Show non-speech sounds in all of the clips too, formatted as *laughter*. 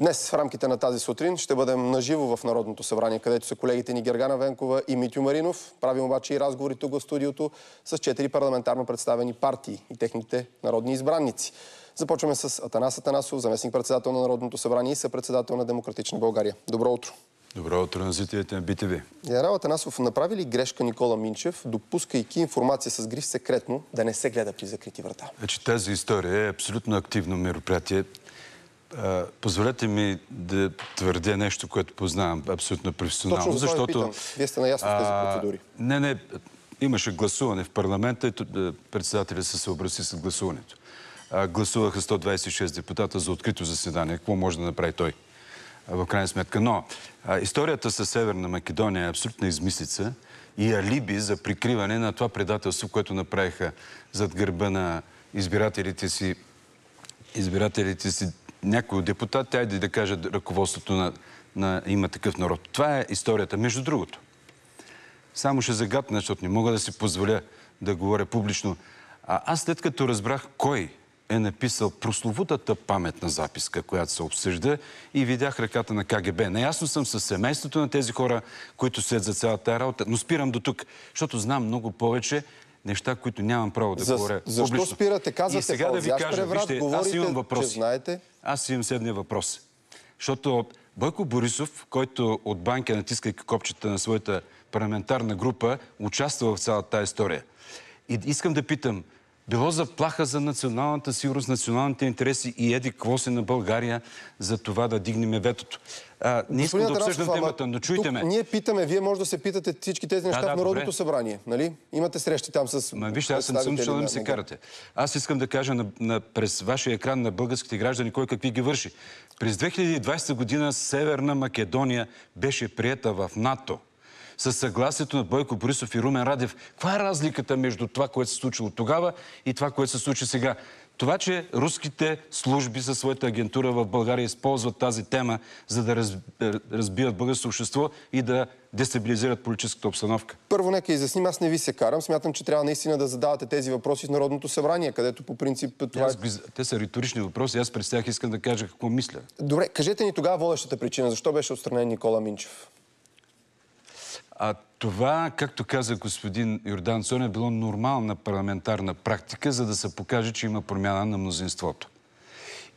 Днес в рамките на тази сутрин ще бъдем наживо в Народното събрание, където са колегите ни Гергана Венкова и Митю Маринов. Правим обаче и разговори тук в студиото с четири парламентарно представени партии и техните народни избранници. Започваме с Атанас Атанасов, заместник-председател на Народното събрание и съпредседател на Демократична България. Добро утро! Добро утро на зрителите на БТВ. Генерал Атанасов, направи ли грешка Никола Минчев, допускайки информация с гриф секретно, да не се гледа при закрити врата? Вече значи, тази история е абсолютно активно мероприятие позволете ми да твърдя нещо, което познавам абсолютно професионално. Точно за защото... Питам. Вие сте наясно в тези процедури. не, не. Имаше гласуване в парламента и председателя се съобрази с гласуването. гласуваха 126 депутата за открито заседание. Какво може да направи той? в крайна сметка. Но историята със Северна Македония е абсолютна измислица и алиби за прикриване на това предателство, което направиха зад гърба на избирателите си избирателите си някой депутат, тя иди да каже ръководството на, на има такъв народ. Това е историята. Между другото, само ще загадна, защото не мога да си позволя да говоря публично. А аз след като разбрах кой е написал прословутата паметна записка, която се обсъжда и видях ръката на КГБ. Наясно съм с семейството на тези хора, които след за цялата работа, но спирам до тук, защото знам много повече неща, които нямам право да За, говоря. Защо публично. спирате? Казвате, сега да ви кажа, преврат, вижте, говорите, аз имам въпрос. знаете... Аз имам следния въпрос. Защото Бойко Борисов, който от банка, натискайки копчета на своята парламентарна група, участва в цялата тази история. И искам да питам, било заплаха за националната сигурност, националните интереси и еди какво на България за това да дигнеме ветото. не искам да обсъждам темата, но чуйте ме. Ние питаме, вие може да се питате всички тези неща в Народното събрание. Нали? Имате срещи там с... вижте, аз съм съм да ми се карате. Аз искам да кажа през вашия екран на българските граждани кой какви ги върши. През 2020 година Северна Македония беше приета в НАТО с съгласието на Бойко Борисов и Румен Радев. Каква е разликата между това, което се случило тогава и това, което се случи сега? Това, че руските служби със своята агентура в България използват тази тема, за да разбият българското общество и да дестабилизират политическата обстановка? Първо, нека изясним. Аз не ви се карам. Смятам, че трябва наистина да задавате тези въпроси в Народното събрание, където по принцип това аз, е... Те са риторични въпроси. Аз през тях искам да кажа какво мисля. Добре, кажете ни тогава водещата причина. Защо беше отстранен Никола Минчев? А това, както каза господин Йордан Цон, е било нормална парламентарна практика, за да се покаже, че има промяна на мнозинството.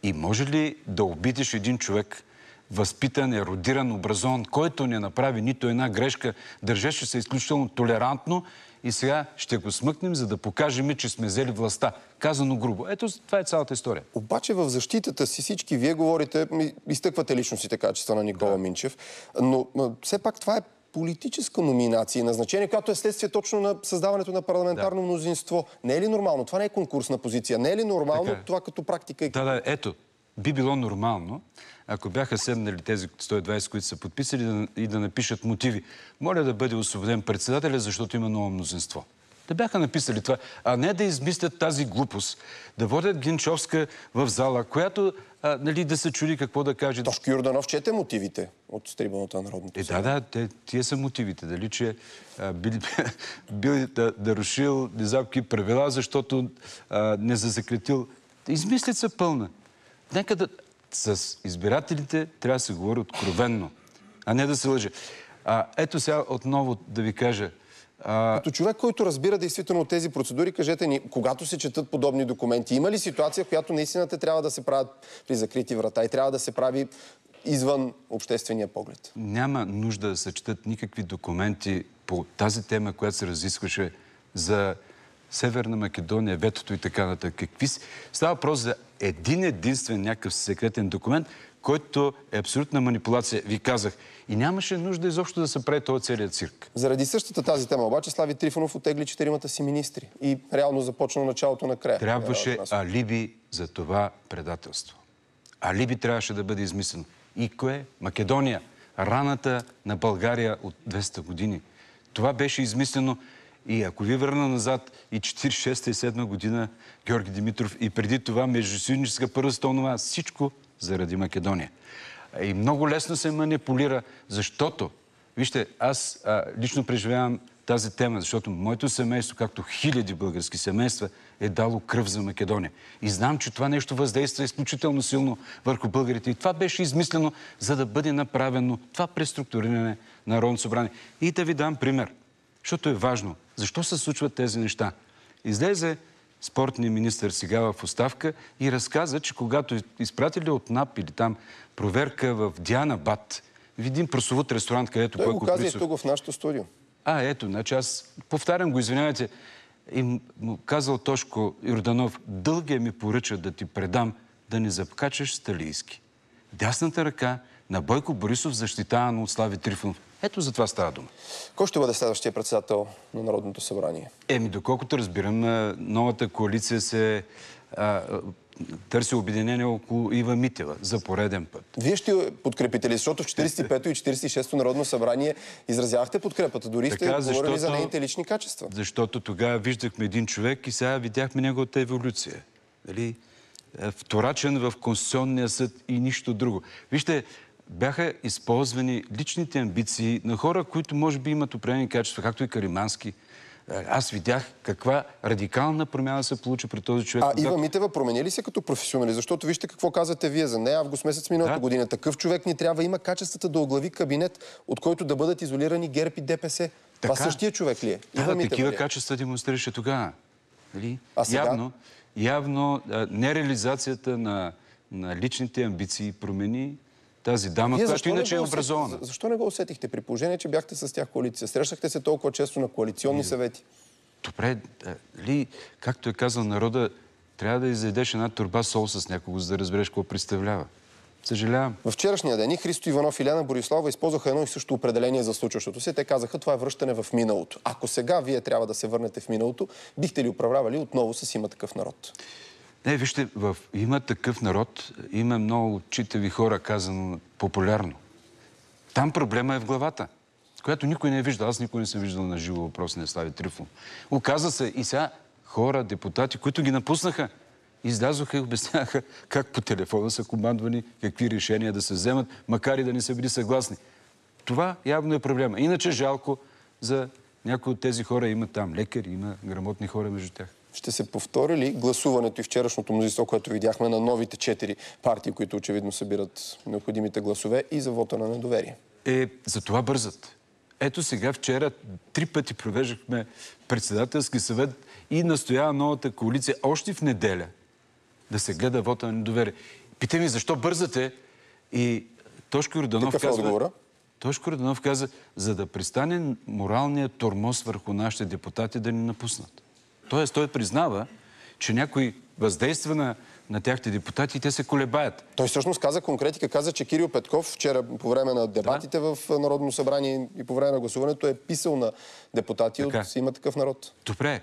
И може ли да обидиш един човек, възпитан, еродиран, образован, който не направи нито една грешка, държеше се изключително толерантно и сега ще го смъкнем, за да покажем, че сме взели властта. Казано грубо. Ето, това е цялата история. Обаче в защитата си всички вие говорите, изтъквате личности така, че на Никола да. Минчев, но все пак това е политическа номинация и назначение, която е следствие точно на създаването на парламентарно да. мнозинство. Не е ли нормално? Това не е конкурсна позиция. Не е ли нормално така е. това като практика? Да, да, ето. Би било нормално, ако бяха седнали тези 120, които са подписали и да напишат мотиви. Моля да бъде освободен председателя, защото има ново мнозинство. Да бяха написали това, а не да измислят тази глупост. Да водят Гинчовска в зала, която а, нали, да се чуди какво да каже. Тошко Юрданов чете мотивите от трибуната на Народното е, Да, да, те, тия са мотивите. Дали, че а, бил, *laughs* бил да, да рушил незапки правила, защото а, не Измислят се пълна. Нека да... С избирателите трябва да се говори откровенно, а не да се лъже. А, ето сега отново да ви кажа. А... Като човек, който разбира действително от тези процедури, кажете ни, когато се четат подобни документи, има ли ситуация, в която наистина те трябва да се правят при закрити врата и трябва да се прави извън обществения поглед? Няма нужда да се четат никакви документи по тази тема, която се разискваше за Северна Македония, ветото и така нататък. Какви... Става въпрос за един единствен някакъв секретен документ, който е абсолютна манипулация, ви казах. И нямаше нужда изобщо да се прави този целият цирк. Заради същата тази тема обаче Слави Трифонов отегли четиримата си министри и реално започна началото на края. Трябваше е, алиби за това предателство. Алиби трябваше да бъде измислено. И кое? Македония. Раната на България от 200 години. Това беше измислено и ако ви върна назад и 46-та и 7 година Георги Димитров и преди това сюдническа първа столнова, всичко заради Македония. И много лесно се манипулира, защото, вижте, аз а, лично преживявам тази тема, защото моето семейство, както хиляди български семейства, е дало кръв за Македония. И знам, че това нещо въздейства изключително силно върху българите. И това беше измислено, за да бъде направено това преструктуриране на Народно събрание. И да ви дам пример, защото е важно. Защо се случват тези неща? Излезе спортния министр сега в оставка и разказа, че когато изпратили от НАП или там проверка в Диана Бат, в един просовут ресторант, където... Той го каза и тук в нашото студио. А, ето, значи аз повтарям го, извинявайте. И му казал Тошко Йорданов, дългия ми поръча да ти предам да не запкачаш Сталийски. Дясната ръка на Бойко Борисов защитава от Слави Трифонов. Ето за това става дума. Кой ще бъде следващия председател на Народното събрание? Еми, доколкото разбирам, новата коалиция се а, търси обединение около Ива Митева за пореден път. Вие ще подкрепите ли, защото в 45-то и 46-то Народно събрание изразявахте подкрепата, дори така, сте говорили защото, за нейните лични качества. Защото тогава виждахме един човек и сега видяхме неговата еволюция. Дали? Е, вторачен в Конституционния съд и нищо друго. Вижте, бяха използвани личните амбиции на хора, които може би имат определени качества, както и Каримански. Е, аз видях каква радикална промяна се получи при този човек. А когато... Ива Митева промени ли се като професионали? Защото вижте какво казвате вие за нея август месец миналата да. година. Такъв човек ни трябва. Има качествата да оглави кабинет, от който да бъдат изолирани ГЕРБ и ДПС. Така... Това същия човек ли е? Да, Ива Митева такива ли е? качества демонстрираше тогава. Нали? А сега? Явно, явно нереализацията на, на личните амбиции промени тази дама, Вие която иначе е образована. Защо не го усетихте при положение, че бяхте с тях коалиция? Срещахте се толкова често на коалиционни съвети? Добре, е, ли, както е казал народа, трябва да изядеш една турба сол с някого, за да разбереш какво представлява. Съжалявам. В вчерашния ден и Христо Иванов и Ляна Борислава използваха едно и също определение за случващото се. Те казаха, това е връщане в миналото. Ако сега вие трябва да се върнете в миналото, бихте ли управлявали отново с има такъв народ? Не, вижте, в... има такъв народ, има много читави хора, казано популярно. Там проблема е в главата, която никой не е виждал. Аз никой не съм виждал на живо въпрос на е Слави Трифон. Оказа се и сега хора, депутати, които ги напуснаха, излязоха и обясняваха как по телефона са командвани, какви решения да се вземат, макар и да не са били съгласни. Това явно е проблема. Иначе жалко за някои от тези хора има там лекари, има грамотни хора между тях ще се повтори ли гласуването и вчерашното мнозинство, което видяхме на новите четири партии, които очевидно събират необходимите гласове и за вота на недоверие? Е, за това бързат. Ето сега, вчера, три пъти провеждахме председателски съвет и настоява новата коалиция още в неделя да се гледа вота на недоверие. Питай ми, защо бързате? И Тошко Роданов Такъв е Отговора? Тошко Роданов каза, за да пристане моралният тормоз върху нашите депутати да ни напуснат. Т.е. той признава, че някой въздейства на, на тяхте депутати и те се колебаят. Той всъщност каза конкретика, каза, че Кирил Петков вчера по време на дебатите да? в Народно събрание и по време на гласуването е писал на депутати така. от има такъв народ. Добре.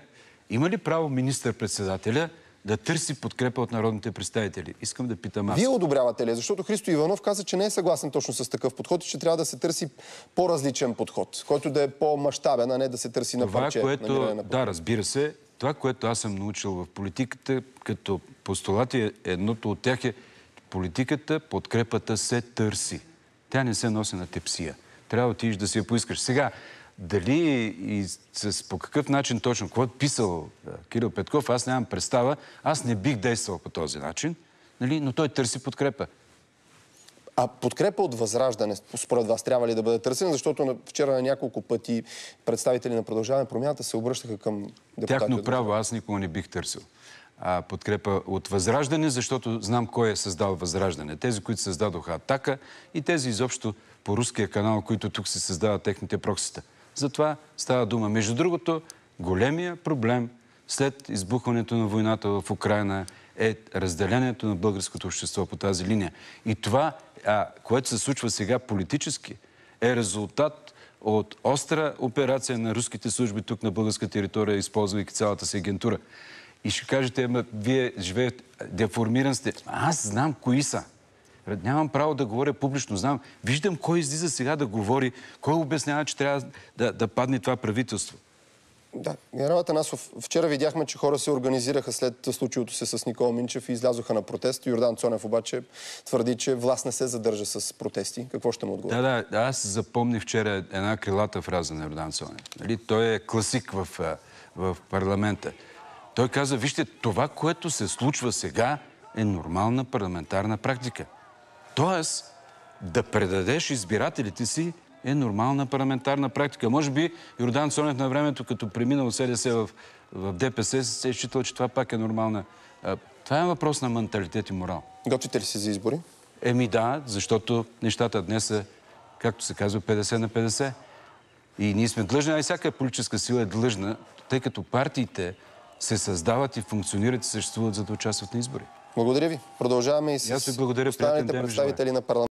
Има ли право министър-председателя да търси подкрепа от народните представители. Искам да питам аз. Вие одобрявате ли? Защото Христо Иванов каза, че не е съгласен точно с такъв подход и че трябва да се търси по-различен подход, който да е по-мащабен, а не да се търси на е парче. Което... На да, разбира се, това, което аз съм научил в политиката, като постулати, е едното от тях е политиката, подкрепата се търси. Тя не се носи на тепсия. Трябва ти отидеш да си я поискаш. Сега, дали и с, по какъв начин точно, какво е писал Кирил Петков, аз нямам представа. Аз не бих действал по този начин, нали? но той търси подкрепа. А подкрепа от възраждане, според вас, трябва ли да бъде търсена? Защото вчера на няколко пъти представители на продължаване промяната се обръщаха към депутати. Тяхно право аз никога не бих търсил а, подкрепа от Възраждане, защото знам кой е създал Възраждане. Тези, които създадоха Атака и тези изобщо по руския канал, които тук се създават техните проксита. Затова става дума. Между другото, големия проблем – след избухването на войната в Украина е разделението на българското общество по тази линия. И това, което се случва сега политически, е резултат от остра операция на руските служби тук на българска територия, използвайки цялата си агентура. И ще кажете, ама вие живеете, деформиран сте. Аз знам кои са. Нямам право да говоря публично. Знам, виждам кой излиза сега да говори, кой обяснява, че трябва да падне това правителство. Да, генерал Атанасов, вчера видяхме, че хора се организираха след случилото се с Никола Минчев и излязоха на протест. Йордан Цонев обаче твърди, че власт не се задържа с протести. Какво ще му отговори? Да, да, аз запомни вчера една крилата фраза на Йордан Цонев. Нали? Той е класик в, в парламента. Той каза, вижте, това, което се случва сега, е нормална парламентарна практика. Тоест, да предадеш избирателите си е нормална парламентарна практика. Може би Йордан Цонев на времето, като преминал СДС в, в ДПС, се е считал, че това пак е нормална. Това е въпрос на менталитет и морал. Готвите ли се за избори? Еми да, защото нещата днес са, както се казва, 50 на 50. И ние сме длъжни, а и всяка политическа сила е длъжна, тъй като партиите се създават и функционират и съществуват, за да участват на избори. Благодаря ви. Продължаваме и с и благодаря, останалите представители на парламента.